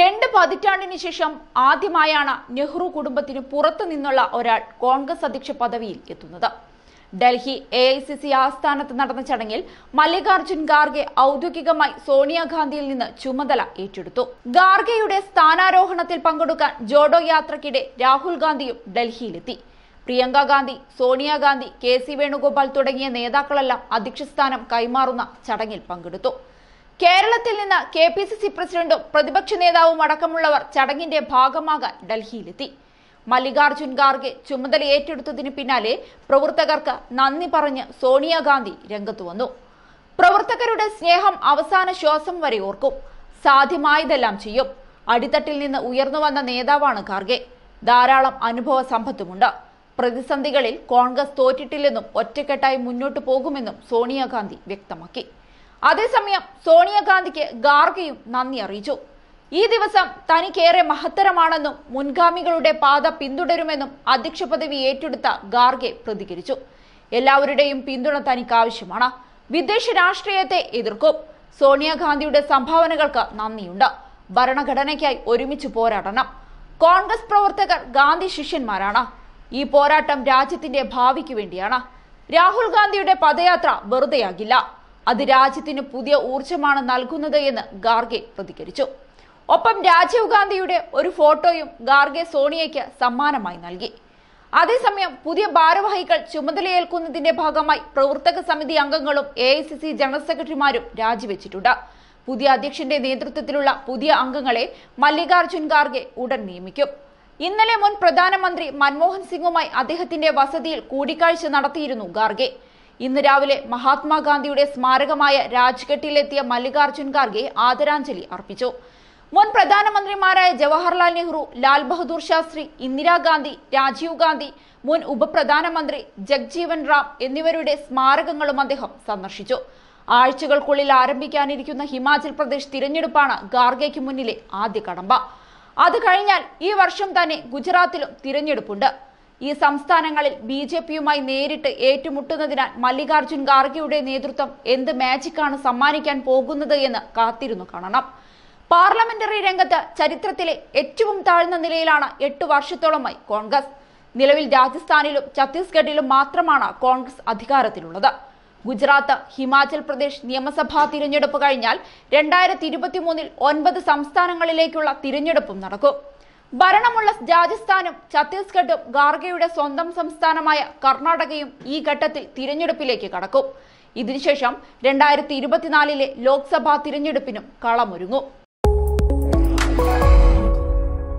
രണ്ട് പതിറ്റാണ്ടിന് ശേഷം ആദ്യമായാണ് നെഹ്റു കുടുംബത്തിന് പുറത്തു നിന്നുള്ള ഒരാൾ കോൺഗ്രസ് അധ്യക്ഷ പദവിയിൽ എത്തുന്നത് Delhi A I C C ആസ്ഥാനത്ത് നടന്ന ചടങ്ങിൽ മല്ലികാർജുൻ ഖാർഗെ ഔദ്യോഗികമായി സോണിയാഗാന്ധിയിൽ നിന്ന് ചുമതല ഏറ്റെടുത്തു ഖാർഗെയുടെ സ്ഥാനാരോഹണത്തിൽ പങ്കെടുക്കാൻ ജോഡോ യാത്രക്കിടെ രാഹുൽ ഗാന്ധിയും ഡൽഹിയിലെത്തി പ്രിയങ്ക ഗാന്ധി സോണിയാഗാന്ധി കെ സി വേണുഗോപാൽ തുടങ്ങിയ നേതാക്കളെല്ലാം അധ്യക്ഷസ്ഥാനം കൈമാറുന്ന ചടങ്ങിൽ പങ്കെടുത്തു കേരളത്തിൽ നിന്ന് കെ പി സി സി പ്രസിഡന്റും പ്രതിപക്ഷ നേതാവും അടക്കമുള്ളവർ ചടങ്ങിന്റെ ഭാഗമാകാൻ ഡൽഹിയിലെത്തി മല്ലികാർജുൻ ഖാർഗെ ചുമതല ഏറ്റെടുത്തതിന് പിന്നാലെ പ്രവർത്തകർക്ക് നന്ദി പറഞ്ഞ് സോണിയാഗാന്ധി രംഗത്തു വന്നു പ്രവർത്തകരുടെ സ്നേഹം അവസാന ശ്വാസം വരെ ഓർക്കും സാധ്യമായതെല്ലാം ചെയ്യും അടിത്തട്ടിൽ നിന്ന് ഉയർന്നു വന്ന നേതാവാണ് ഖാർഗെ ധാരാളം അനുഭവ സമ്പത്തുമുണ്ട് പ്രതിസന്ധികളിൽ കോൺഗ്രസ് തോറ്റിട്ടില്ലെന്നും ഒറ്റക്കെട്ടായി മുന്നോട്ടു പോകുമെന്നും സോണിയാഗാന്ധി വ്യക്തമാക്കി അതേസമയം സോണിയാഗാന്ധിക്ക് ഗാർഗയും നന്ദി അറിയിച്ചു ഈ ദിവസം തനിക്കേറെ മഹത്തരമാണെന്നും മുൻഗാമികളുടെ പാത പിന്തുടരുമെന്നും അധ്യക്ഷ പദവി ഏറ്റെടുത്ത ഗാർഗെ പ്രതികരിച്ചു എല്ലാവരുടെയും പിന്തുണ തനിക്ക് ആവശ്യമാണ് വിദേശ രാഷ്ട്രീയത്തെ എതിർക്കും സോണിയാഗാന്ധിയുടെ സംഭാവനകൾക്ക് നന്ദിയുണ്ട് ഭരണഘടനയ്ക്കായി ഒരുമിച്ച് പോരാടണം കോൺഗ്രസ് പ്രവർത്തകർ ഗാന്ധി ശിഷ്യന്മാരാണ് ഈ പോരാട്ടം രാജ്യത്തിന്റെ ഭാവിക്ക് വേണ്ടിയാണ് രാഹുൽ ഗാന്ധിയുടെ പദയാത്ര വെറുതെയാകില്ല അത് രാജ്യത്തിന് പുതിയ ഊർജമാണ് നൽകുന്നത് എന്ന് ഗാർഗെ പ്രതികരിച്ചു ഒപ്പം രാജീവ് ഗാന്ധിയുടെ ഒരു ഫോട്ടോയും ഗാർഗെ സോണിയയ്ക്ക് സമ്മാനമായി നൽകി അതേസമയം പുതിയ ഭാരവാഹികൾ ചുമതലയേൽക്കുന്നതിന്റെ ഭാഗമായി പ്രവർത്തക സമിതി അംഗങ്ങളും എ ജനറൽ സെക്രട്ടറിമാരും രാജിവെച്ചിട്ടുണ്ട് പുതിയ അധ്യക്ഷന്റെ നേതൃത്വത്തിലുള്ള പുതിയ അംഗങ്ങളെ മല്ലികാർജുൻ ഖാർഗെ ഉടൻ നിയമിക്കും ഇന്നലെ മുൻ പ്രധാനമന്ത്രി മൻമോഹൻ സിംഗുമായി അദ്ദേഹത്തിന്റെ വസതിയിൽ കൂടിക്കാഴ്ച നടത്തിയിരുന്നു ഖാർഗെ ഇന്ന് രാവിലെ മഹാത്മാഗാന്ധിയുടെ സ്മാരകമായ രാജ്ഘട്ടിലെത്തിയ മല്ലികാർജ്ജുൻ ഖാർഗെ ആദരാഞ്ജലി അർപ്പിച്ചു മുൻ പ്രധാനമന്ത്രിമാരായ ജവഹർലാൽ നെഹ്റു ലാൽ ബഹദൂർ ശാസ്ത്രി ഇന്ദിരാഗാന്ധി രാജീവ് ഗാന്ധി മുൻ ഉപപ്രധാനമന്ത്രി ജഗ്ജീവൻ റാം എന്നിവരുടെ സ്മാരകങ്ങളും അദ്ദേഹം സന്ദർശിച്ചു ആഴ്ചകൾക്കുള്ളിൽ ആരംഭിക്കാനിരിക്കുന്ന ഹിമാചൽ പ്രദേശ് തിരഞ്ഞെടുപ്പാണ് ഗാർഗയ്ക്ക് മുന്നിലെ ആദ്യ കടമ്പ അത് കഴിഞ്ഞാൽ ഈ വർഷം തന്നെ ഗുജറാത്തിലും തിരഞ്ഞെടുപ്പുണ്ട് ഈ സംസ്ഥാനങ്ങളിൽ ബി ജെ പിയുമായി നേരിട്ട് ഏറ്റുമുട്ടുന്നതിനാൽ മല്ലികാർജ്ജുൻ ഖാർഗെയുടെ നേതൃത്വം എന്ത് മാജിക്കാണ് സമ്മാനിക്കാൻ പോകുന്നത് എന്ന് കാത്തിരുന്നു കാണണം പാർലമെന്ററി രംഗത്ത് ചരിത്രത്തിലെ ഏറ്റവും താഴ്ന്ന നിലയിലാണ് എട്ടു വർഷത്തോളമായി കോൺഗ്രസ് നിലവിൽ രാജസ്ഥാനിലും ഛത്തീസ്ഗഡിലും മാത്രമാണ് കോൺഗ്രസ് അധികാരത്തിലുള്ളത് ഗുജറാത്ത് ഹിമാചൽ പ്രദേശ് നിയമസഭാ തിരഞ്ഞെടുപ്പ് കഴിഞ്ഞാൽ രണ്ടായിരത്തി ഇരുപത്തിമൂന്നിൽ ഒൻപത് സംസ്ഥാനങ്ങളിലേക്കുള്ള തിരഞ്ഞെടുപ്പും നടക്കും ഭരണമുള്ള രാജസ്ഥാനും ഛത്തീസ്ഗഡും ഗാർഗയുടെ സ്വന്തം സംസ്ഥാനമായ കർണാടകയും ഈ ഘട്ടത്തിൽ തിരഞ്ഞെടുപ്പിലേക്ക് കടക്കും ഇതിനുശേഷം രണ്ടായിരത്തി ഇരുപത്തിനാലിലെ ലോക്സഭാ തിരഞ്ഞെടുപ്പിനും കളമൊരുങ്ങും